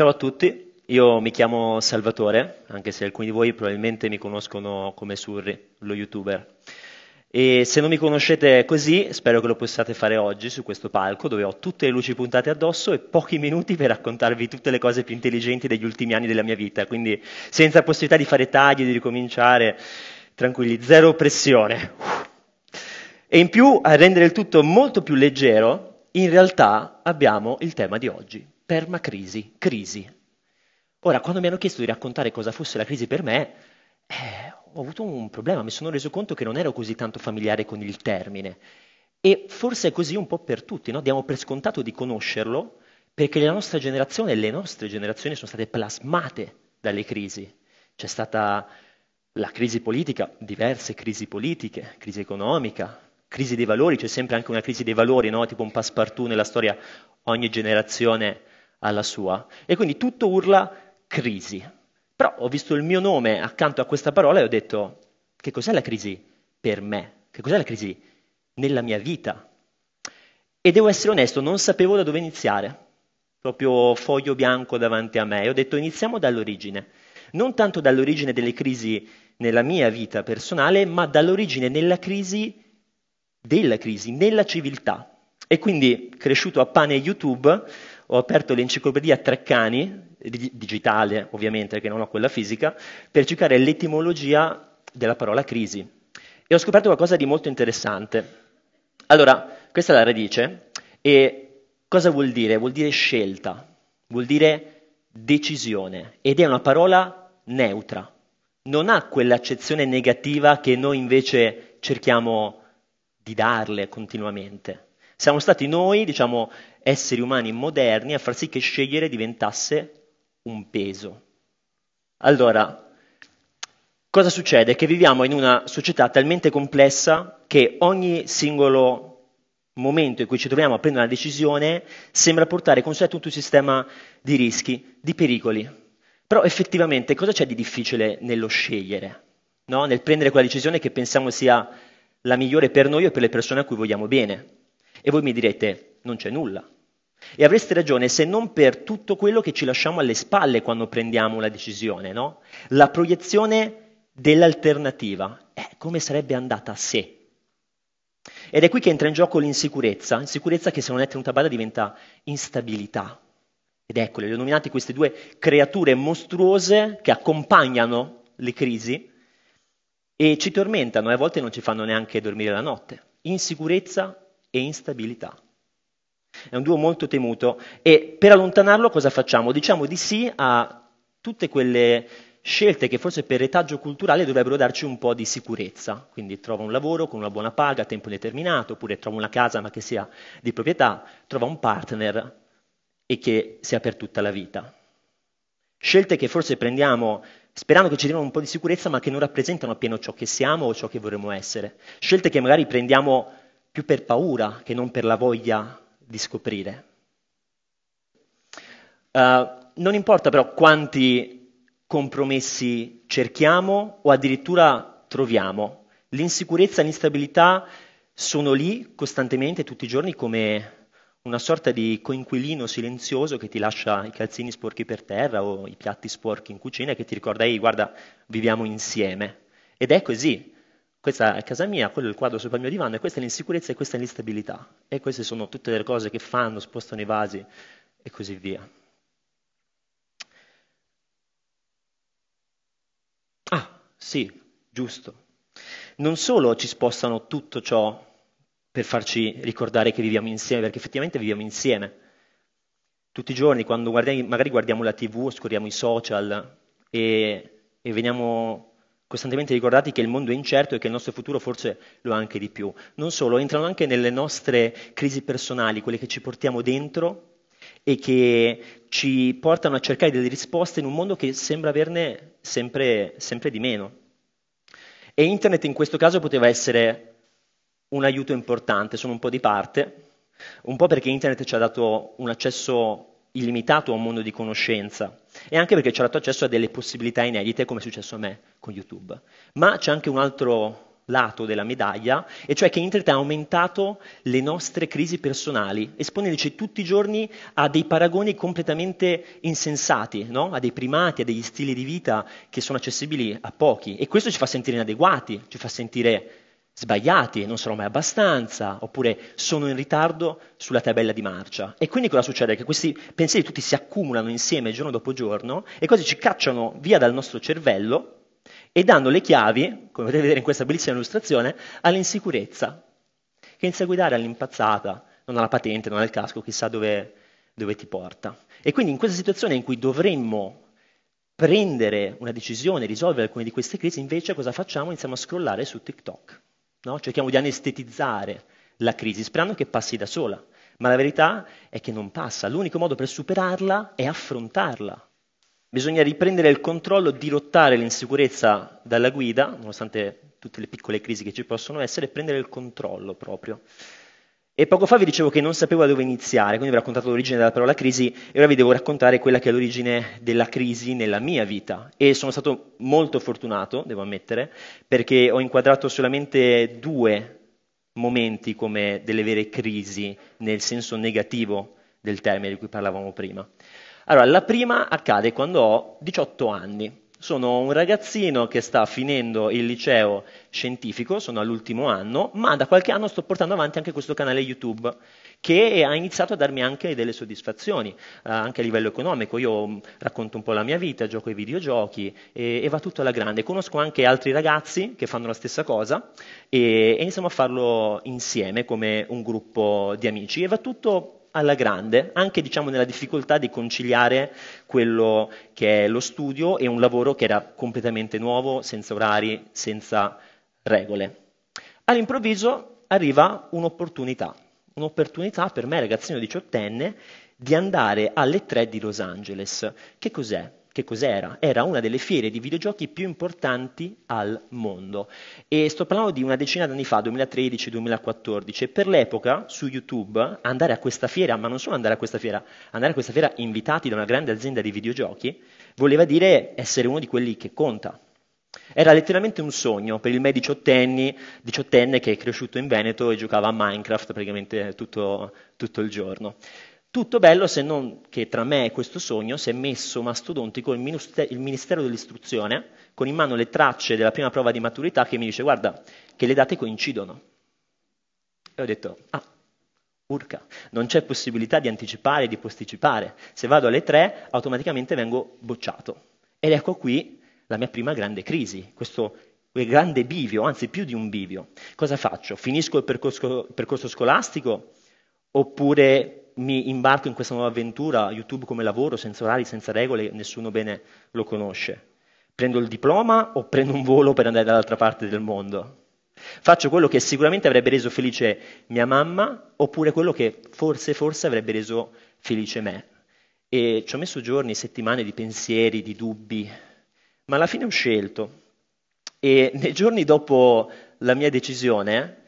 Ciao a tutti, io mi chiamo Salvatore, anche se alcuni di voi probabilmente mi conoscono come Surri, lo youtuber. E se non mi conoscete così, spero che lo possiate fare oggi su questo palco dove ho tutte le luci puntate addosso e pochi minuti per raccontarvi tutte le cose più intelligenti degli ultimi anni della mia vita, quindi senza possibilità di fare tagli, di ricominciare, tranquilli, zero pressione. E in più, a rendere il tutto molto più leggero, in realtà abbiamo il tema di oggi, Permacrisi, crisi. Ora, quando mi hanno chiesto di raccontare cosa fosse la crisi per me, eh, ho avuto un problema, mi sono reso conto che non ero così tanto familiare con il termine. E forse è così un po' per tutti, no? diamo per scontato di conoscerlo perché la nostra generazione e le nostre generazioni sono state plasmate dalle crisi. C'è stata la crisi politica, diverse crisi politiche, crisi economica, crisi dei valori, c'è sempre anche una crisi dei valori, no? tipo un passepartout nella storia, ogni generazione alla sua. E quindi tutto urla crisi. Però ho visto il mio nome accanto a questa parola e ho detto, che cos'è la crisi per me? Che cos'è la crisi nella mia vita? E devo essere onesto, non sapevo da dove iniziare. Proprio foglio bianco davanti a me. E ho detto, iniziamo dall'origine. Non tanto dall'origine delle crisi nella mia vita personale, ma dall'origine nella crisi della crisi, nella civiltà. E quindi, cresciuto a pane YouTube, ho aperto l'enciclopedia Treccani, digitale ovviamente, perché non ho quella fisica, per cercare l'etimologia della parola crisi. E ho scoperto qualcosa di molto interessante. Allora, questa è la radice, e cosa vuol dire? Vuol dire scelta, vuol dire decisione, ed è una parola neutra. Non ha quell'accezione negativa che noi invece cerchiamo di darle continuamente. Siamo stati noi, diciamo, esseri umani moderni, a far sì che scegliere diventasse un peso. Allora, cosa succede? Che viviamo in una società talmente complessa che ogni singolo momento in cui ci troviamo a prendere una decisione sembra portare con sé tutto un sistema di rischi, di pericoli. Però effettivamente cosa c'è di difficile nello scegliere? No? Nel prendere quella decisione che pensiamo sia la migliore per noi o per le persone a cui vogliamo bene. E voi mi direte, non c'è nulla. E avreste ragione se non per tutto quello che ci lasciamo alle spalle quando prendiamo una decisione, no? La proiezione dell'alternativa. Eh, come sarebbe andata a sé? Ed è qui che entra in gioco l'insicurezza, insicurezza che se non è tenuta a bada diventa instabilità. Ed eccole, le ho nominate queste due creature mostruose che accompagnano le crisi e ci tormentano e a volte non ci fanno neanche dormire la notte. Insicurezza e instabilità. È un duo molto temuto e per allontanarlo cosa facciamo? Diciamo di sì a tutte quelle scelte che forse per retaggio culturale dovrebbero darci un po' di sicurezza, quindi trova un lavoro con una buona paga a tempo indeterminato, oppure trova una casa ma che sia di proprietà, trova un partner e che sia per tutta la vita. Scelte che forse prendiamo sperando che ci diano un po' di sicurezza ma che non rappresentano appieno ciò che siamo o ciò che vorremmo essere. Scelte che magari prendiamo più per paura che non per la voglia di scoprire. Uh, non importa però quanti compromessi cerchiamo o addirittura troviamo, l'insicurezza e l'instabilità sono lì costantemente tutti i giorni come una sorta di coinquilino silenzioso che ti lascia i calzini sporchi per terra o i piatti sporchi in cucina e che ti ricorda, ehi, guarda, viviamo insieme. Ed è così questa è casa mia, quello è il quadro sul mio divano, e questa è l'insicurezza e questa è l'instabilità. E queste sono tutte le cose che fanno, spostano i vasi e così via. Ah, sì, giusto. Non solo ci spostano tutto ciò per farci ricordare che viviamo insieme, perché effettivamente viviamo insieme. Tutti i giorni, quando guardiamo, magari guardiamo la tv, scorriamo i social e, e veniamo costantemente ricordati che il mondo è incerto e che il nostro futuro forse lo è anche di più. Non solo, entrano anche nelle nostre crisi personali, quelle che ci portiamo dentro e che ci portano a cercare delle risposte in un mondo che sembra averne sempre, sempre di meno. E internet in questo caso poteva essere un aiuto importante, sono un po' di parte, un po' perché internet ci ha dato un accesso illimitato a un mondo di conoscenza e anche perché c'è dato accesso a delle possibilità inedite come è successo a me con YouTube. Ma c'è anche un altro lato della medaglia, e cioè che Internet ha aumentato le nostre crisi personali, esponendoci tutti i giorni a dei paragoni completamente insensati, no? a dei primati, a degli stili di vita che sono accessibili a pochi. E questo ci fa sentire inadeguati, ci fa sentire sbagliati, non sarò mai abbastanza, oppure sono in ritardo sulla tabella di marcia. E quindi cosa succede? Che questi pensieri tutti si accumulano insieme giorno dopo giorno e così ci cacciano via dal nostro cervello e danno le chiavi, come potete vedere in questa bellissima illustrazione, all'insicurezza, che inizia a guidare all'impazzata, non alla patente, non al casco, chissà dove, dove ti porta. E quindi in questa situazione in cui dovremmo prendere una decisione, risolvere alcune di queste crisi, invece cosa facciamo? Iniziamo a scrollare su TikTok no? cerchiamo di anestetizzare la crisi sperando che passi da sola, ma la verità è che non passa, l'unico modo per superarla è affrontarla. Bisogna riprendere il controllo, dirottare l'insicurezza dalla guida, nonostante tutte le piccole crisi che ci possono essere, e prendere il controllo proprio. E poco fa vi dicevo che non sapevo da dove iniziare, quindi vi ho raccontato l'origine della parola crisi e ora vi devo raccontare quella che è l'origine della crisi nella mia vita. E sono stato molto fortunato, devo ammettere, perché ho inquadrato solamente due momenti come delle vere crisi nel senso negativo del termine di cui parlavamo prima. Allora, la prima accade quando ho 18 anni. Sono un ragazzino che sta finendo il liceo scientifico, sono all'ultimo anno, ma da qualche anno sto portando avanti anche questo canale YouTube che ha iniziato a darmi anche delle soddisfazioni, eh, anche a livello economico. Io mm, racconto un po' la mia vita, gioco ai videogiochi e, e, va tutto alla grande. Conosco anche altri ragazzi che fanno la stessa cosa e, e iniziamo a farlo insieme come un gruppo di amici e va tutto alla grande, anche diciamo, nella difficoltà di conciliare quello che è lo studio e un lavoro che era completamente nuovo, senza orari, senza regole. All'improvviso arriva un'opportunità, un'opportunità per me ragazzino diciottenne di andare alle tre di Los Angeles. Che cos'è? che cos'era? Era una delle fiere di videogiochi più importanti al mondo. E sto parlando di una decina di anni fa, 2013-2014. Per l'epoca, su YouTube, andare a questa fiera, ma non solo andare a questa fiera, andare a questa fiera invitati da una grande azienda di videogiochi, voleva dire essere uno di quelli che conta. Era letteralmente un sogno per il me diciottenne che è cresciuto in Veneto e giocava a Minecraft praticamente tutto, tutto il giorno. Tutto bello se non che tra me e questo sogno si è messo mastodontico il Ministero dell'Istruzione con in mano le tracce della prima prova di maturità che mi dice guarda che le date coincidono. E ho detto ah, urca, non c'è possibilità di anticipare, di posticipare. Se vado alle tre automaticamente vengo bocciato. Ed ecco qui la mia prima grande crisi, questo grande bivio, anzi più di un bivio. Cosa faccio? Finisco il percorso, percorso scolastico oppure mi imbarco in questa nuova avventura, YouTube come lavoro, senza orari, senza regole, nessuno bene lo conosce. Prendo il diploma o prendo un volo per andare dall'altra parte del mondo? Faccio quello che sicuramente avrebbe reso felice mia mamma, oppure quello che forse, forse avrebbe reso felice me. E ci ho messo giorni, settimane di pensieri, di dubbi, ma alla fine ho scelto. E nei giorni dopo la mia decisione,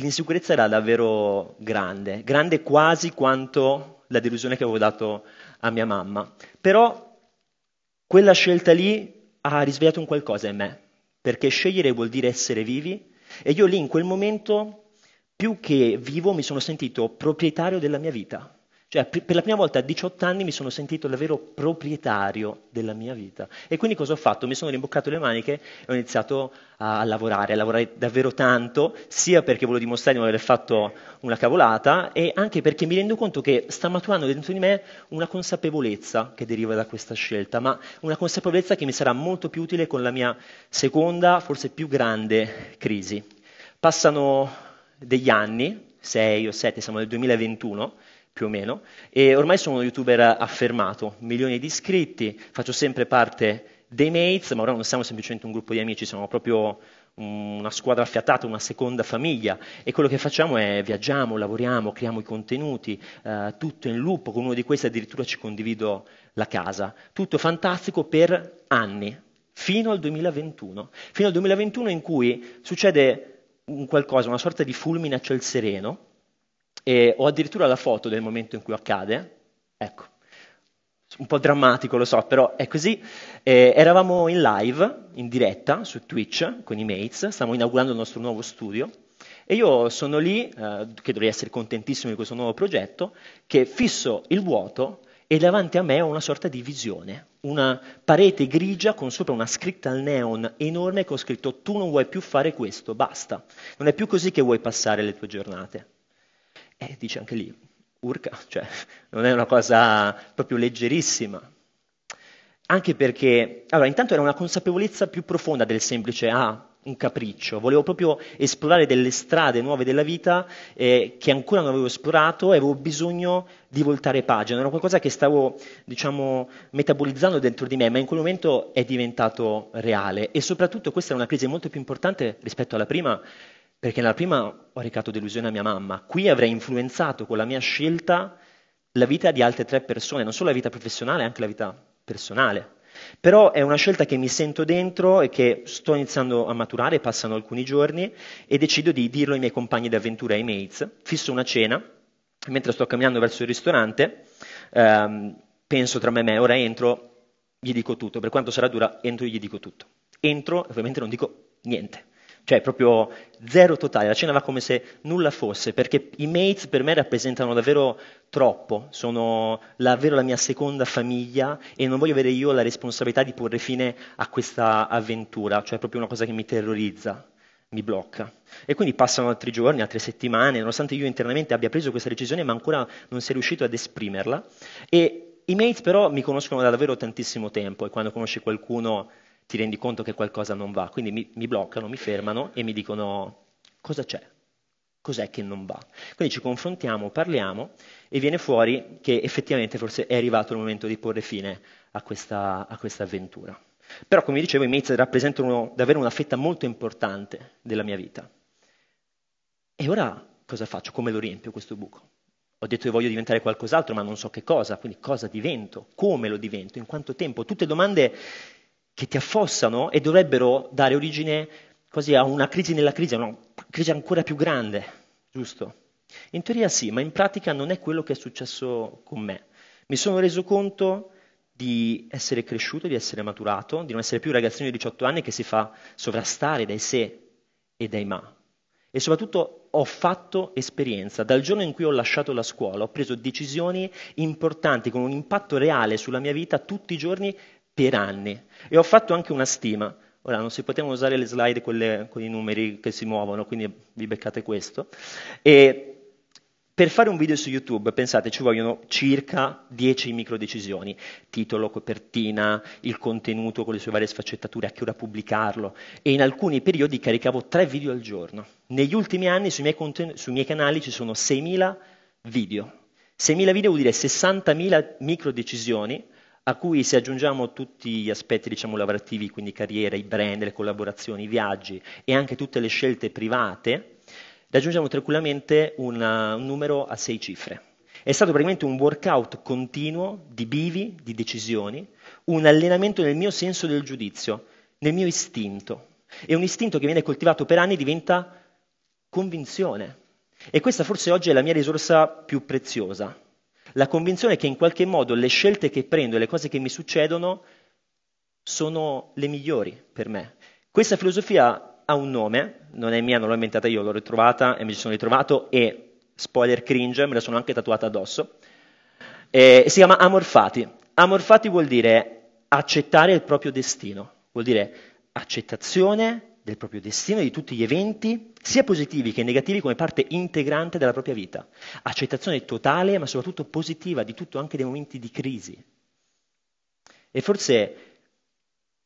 l'insicurezza era davvero grande, grande quasi quanto la delusione che avevo dato a mia mamma. Però quella scelta lì ha risvegliato un qualcosa in me, perché scegliere vuol dire essere vivi e io lì in quel momento, più che vivo, mi sono sentito proprietario della mia vita. Cioè, per la prima volta a 18 anni mi sono sentito davvero proprietario della mia vita. E quindi cosa ho fatto? Mi sono rimboccato le maniche e ho iniziato a lavorare, a lavorare davvero tanto, sia perché volevo dimostrare di non aver fatto una cavolata, e anche perché mi rendo conto che sta maturando dentro di me una consapevolezza che deriva da questa scelta, ma una consapevolezza che mi sarà molto più utile con la mia seconda, forse più grande crisi. Passano degli anni, 6 o 7, siamo nel 2021, più o meno, e ormai sono uno youtuber affermato, milioni di iscritti, faccio sempre parte dei mates, ma ora non siamo semplicemente un gruppo di amici, siamo proprio una squadra affiatata, una seconda famiglia e quello che facciamo è viaggiamo, lavoriamo, creiamo i contenuti, eh, tutto in loop, con uno di questi addirittura ci condivido la casa. Tutto fantastico per anni, fino al 2021. Fino al 2021 in cui succede un qualcosa, una sorta di fulmine a ciel sereno, e ho addirittura la foto del momento in cui accade, ecco, un po' drammatico lo so, però è così. Eh, eravamo in live, in diretta, su Twitch, con i mates, stavamo inaugurando il nostro nuovo studio, e io sono lì, eh, che dovrei essere contentissimo di questo nuovo progetto, che fisso il vuoto e davanti a me ho una sorta di visione, una parete grigia con sopra una scritta al neon enorme che con scritto tu non vuoi più fare questo, basta, non è più così che vuoi passare le tue giornate. E eh, dice anche lì, urca, cioè non è una cosa proprio leggerissima. Anche perché, allora, intanto era una consapevolezza più profonda del semplice, ah, un capriccio, volevo proprio esplorare delle strade nuove della vita eh, che ancora non avevo esplorato e avevo bisogno di voltare pagina, era qualcosa che stavo diciamo, metabolizzando dentro di me, ma in quel momento è diventato reale e soprattutto questa era una crisi molto più importante rispetto alla prima perché nella prima ho recato delusione a mia mamma, qui avrei influenzato con la mia scelta la vita di altre tre persone, non solo la vita professionale, anche la vita personale. Però è una scelta che mi sento dentro e che sto iniziando a maturare, passano alcuni giorni e decido di dirlo ai miei compagni d'avventura, ai mates. Fisso una cena, mentre sto camminando verso il ristorante, ehm, penso tra me e me, ora entro, gli dico tutto, per quanto sarà dura, entro e gli dico tutto. Entro, ovviamente non dico niente cioè proprio zero totale, la cena va come se nulla fosse, perché i mates per me rappresentano davvero troppo, sono davvero la mia seconda famiglia e non voglio avere io la responsabilità di porre fine a questa avventura, cioè è proprio una cosa che mi terrorizza mi blocca. E quindi passano altri giorni, altre settimane, nonostante io internamente abbia preso questa decisione, ma ancora non sia riuscito ad esprimerla. E i mates però mi conoscono da davvero tantissimo tempo e quando conosci qualcuno ti rendi conto che qualcosa non va. Quindi mi, mi bloccano, mi fermano e mi dicono cosa c'è, cos'è che non va. Quindi ci confrontiamo, parliamo e viene fuori che effettivamente forse è arrivato il momento di porre fine a questa, a questa avventura. Però, come dicevo, i Mates rappresentano davvero una fetta molto importante della mia vita. E ora cosa faccio? Come lo riempio questo buco? Ho detto che voglio diventare qualcos'altro, ma non so che cosa, quindi cosa divento, come lo divento, in quanto tempo, tutte domande che ti affossano e dovrebbero dare origine quasi a una crisi nella crisi, a una crisi ancora più grande, giusto? In teoria sì, ma in pratica non è quello che è successo con me. Mi sono reso conto di essere cresciuto, di essere maturato, di non essere più un ragazzino di 18 anni che si fa sovrastare dai se e dai ma. E soprattutto ho fatto esperienza. Dal giorno in cui ho lasciato la scuola ho preso decisioni importanti con un impatto reale sulla mia vita tutti i giorni per anni. E ho fatto anche una stima. Ora non si potevano usare le slide quelle, con i numeri che si muovono, quindi vi beccate questo. E per fare un video su YouTube, pensate, ci vogliono circa 10 microdecisioni, titolo, copertina, il contenuto con le sue varie sfaccettature, a che ora pubblicarlo. E in alcuni periodi caricavo 3 video al giorno. Negli ultimi anni sui miei, conten- sui miei canali ci sono 6.000 video. 6.000 video vuol dire 60.000 microdecisioni a cui se aggiungiamo tutti gli aspetti diciamo, lavorativi, quindi carriera, i brand, le collaborazioni, i viaggi e anche tutte le scelte private, raggiungiamo tranquillamente una, eh, un numero a sei cifre. È stato praticamente un workout continuo di bivi, di decisioni, un allenamento nel mio senso del giudizio, nel mio istinto. E un istinto che viene coltivato per anni diventa convinzione. E questa forse oggi è la mia risorsa più preziosa, la convinzione che in qualche modo le scelte che prendo e le cose che mi succedono sono le migliori per me. Questa filosofia ha un nome, non è mia, non l'ho inventata io, l'ho ritrovata e mi sono ritrovato e, spoiler cringe, me la sono anche tatuata addosso. Eh, si chiama amorfati. Amorfati vuol dire accettare il proprio destino, vuol dire accettazione del proprio destino di tutti gli eventi, sia positivi che negativi, come parte integrante della propria vita. Accettazione totale, ma soprattutto positiva di tutto, anche dei momenti di crisi. E forse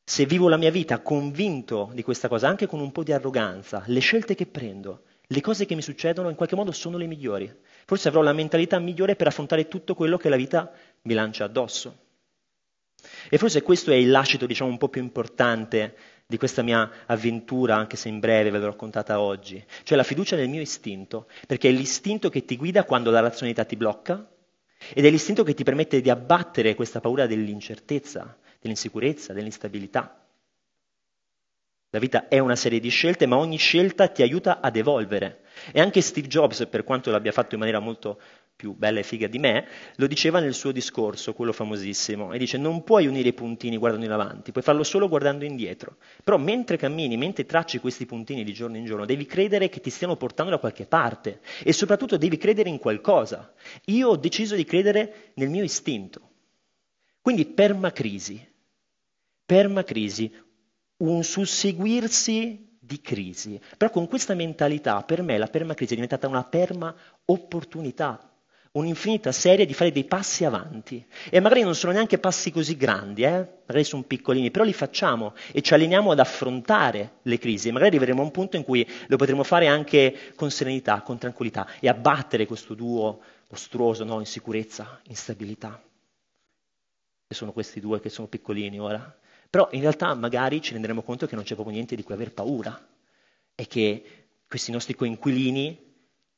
se vivo la mia vita convinto di questa cosa, anche con un po' di arroganza, le scelte che prendo, le cose che mi succedono in qualche modo sono le migliori. Forse avrò la mentalità migliore per affrontare tutto quello che la vita mi lancia addosso. E forse questo è il lascito, diciamo, un po' più importante di questa mia avventura, anche se in breve ve l'ho raccontata oggi. Cioè la fiducia nel mio istinto, perché è l'istinto che ti guida quando la razionalità ti blocca ed è l'istinto che ti permette di abbattere questa paura dell'incertezza, dell'insicurezza, dell'instabilità. La vita è una serie di scelte, ma ogni scelta ti aiuta ad evolvere. E anche Steve Jobs, per quanto l'abbia fatto in maniera molto più bella e figa di me, lo diceva nel suo discorso, quello famosissimo, e dice non puoi unire i puntini guardando in avanti, puoi farlo solo guardando indietro, però mentre cammini, mentre tracci questi puntini di giorno in giorno, devi credere che ti stiano portando da qualche parte e soprattutto devi credere in qualcosa. Io ho deciso di credere nel mio istinto, quindi permacrisi, permacrisi, un susseguirsi di crisi, però con questa mentalità per me la permacrisi è diventata una perma opportunità un'infinita serie di fare dei passi avanti. E magari non sono neanche passi così grandi, eh? magari sono piccolini, però li facciamo e ci alleniamo ad affrontare le crisi. E magari arriveremo a un punto in cui lo potremo fare anche con serenità, con tranquillità e abbattere questo duo mostruoso, no? insicurezza, instabilità. E sono questi due che sono piccolini ora. Però in realtà magari ci renderemo conto che non c'è proprio niente di cui aver paura e che questi nostri coinquilini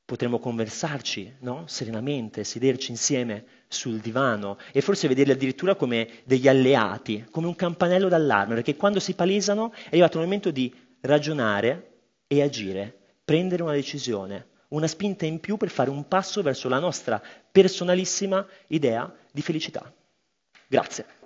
potremmo conversarci no? serenamente, sederci insieme sul divano e forse vederli addirittura come degli alleati, come un campanello d'allarme, perché quando si palesano è arrivato il momento di ragionare e agire, prendere una decisione, una spinta in più per fare un passo verso la nostra personalissima idea di felicità. Grazie.